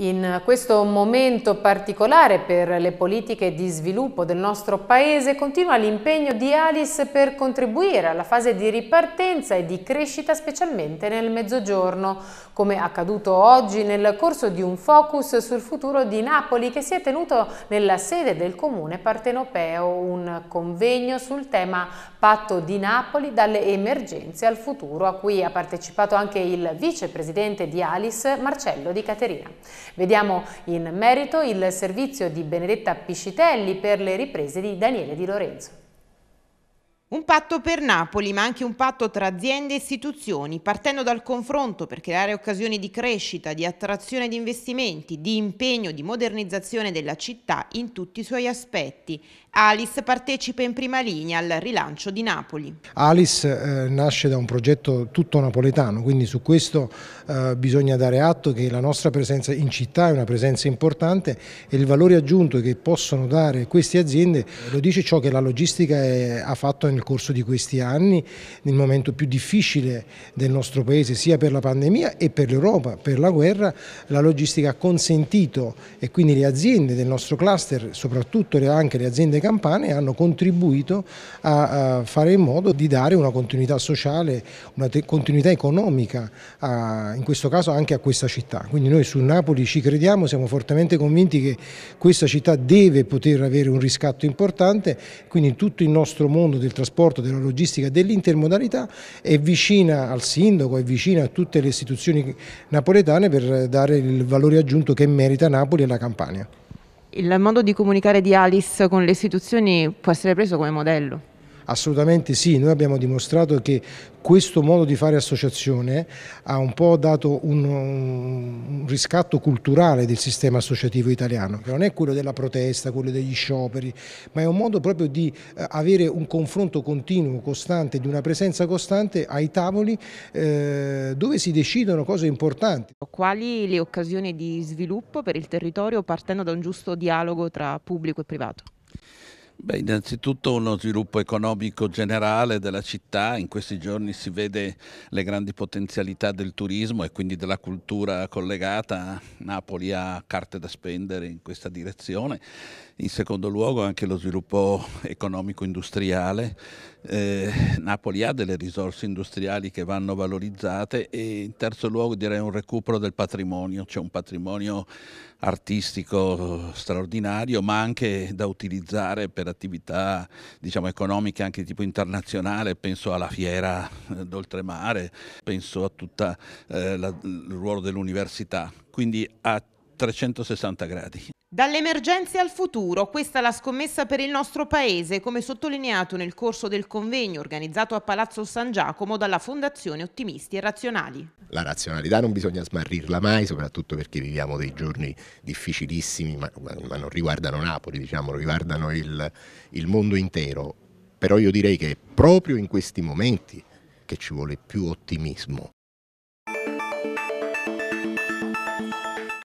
In questo momento particolare per le politiche di sviluppo del nostro Paese continua l'impegno di Alice per contribuire alla fase di ripartenza e di crescita specialmente nel Mezzogiorno, come accaduto oggi nel corso di un focus sul futuro di Napoli che si è tenuto nella sede del Comune Partenopeo, un convegno sul tema Patto di Napoli dalle emergenze al futuro, a cui ha partecipato anche il vicepresidente di Alice Marcello Di Caterina. Vediamo in merito il servizio di Benedetta Piscitelli per le riprese di Daniele Di Lorenzo. Un patto per Napoli, ma anche un patto tra aziende e istituzioni, partendo dal confronto per creare occasioni di crescita, di attrazione di investimenti, di impegno, di modernizzazione della città in tutti i suoi aspetti. Alice partecipa in prima linea al rilancio di Napoli. Alice eh, nasce da un progetto tutto napoletano, quindi su questo eh, bisogna dare atto che la nostra presenza in città è una presenza importante e il valore aggiunto che possono dare queste aziende lo dice ciò che la logistica è, ha fatto in nel corso di questi anni nel momento più difficile del nostro Paese, sia per la pandemia e per l'Europa, per la guerra, la logistica ha consentito e quindi le aziende del nostro cluster, soprattutto anche le aziende campane, hanno contribuito a fare in modo di dare una continuità sociale, una continuità economica, a, in questo caso anche a questa città. Quindi noi su Napoli ci crediamo, siamo fortemente convinti che questa città deve poter avere un riscatto importante, quindi tutto il nostro mondo del trasporto trasporto, della logistica dell'intermodalità, è vicina al sindaco, è vicina a tutte le istituzioni napoletane per dare il valore aggiunto che merita Napoli e la Campania. Il modo di comunicare di Alice con le istituzioni può essere preso come modello? Assolutamente sì, noi abbiamo dimostrato che questo modo di fare associazione ha un po' dato un, un, riscatto culturale del sistema associativo italiano, che non è quello della protesta, quello degli scioperi, ma è un modo proprio di eh, avere un confronto continuo, costante, di una presenza costante ai tavoli eh, dove si decidono cose importanti. Quali le occasioni di sviluppo per il territorio partendo da un giusto dialogo tra pubblico e privato? Beh, innanzitutto uno sviluppo economico generale della città, in questi giorni si vede le grandi potenzialità del turismo e quindi della cultura collegata, Napoli ha carte da spendere in questa direzione, in secondo luogo anche lo sviluppo economico industriale, eh, Napoli ha delle risorse industriali che vanno valorizzate e in terzo luogo direi un recupero del patrimonio, c'è un patrimonio artistico straordinario ma anche da utilizzare per attività diciamo, economiche anche di tipo internazionale, penso alla fiera eh, d'oltremare, penso a tutto eh, il ruolo dell'università, quindi a 360 gradi. Dalle emergenze al futuro, questa è la scommessa per il nostro Paese, come sottolineato nel corso del convegno organizzato a Palazzo San Giacomo dalla Fondazione Ottimisti e Razionali. La razionalità non bisogna smarrirla mai, soprattutto perché viviamo dei giorni difficilissimi, ma, ma non riguardano Napoli, diciamo, riguardano il, il mondo intero. Però io direi che è proprio in questi momenti che ci vuole più ottimismo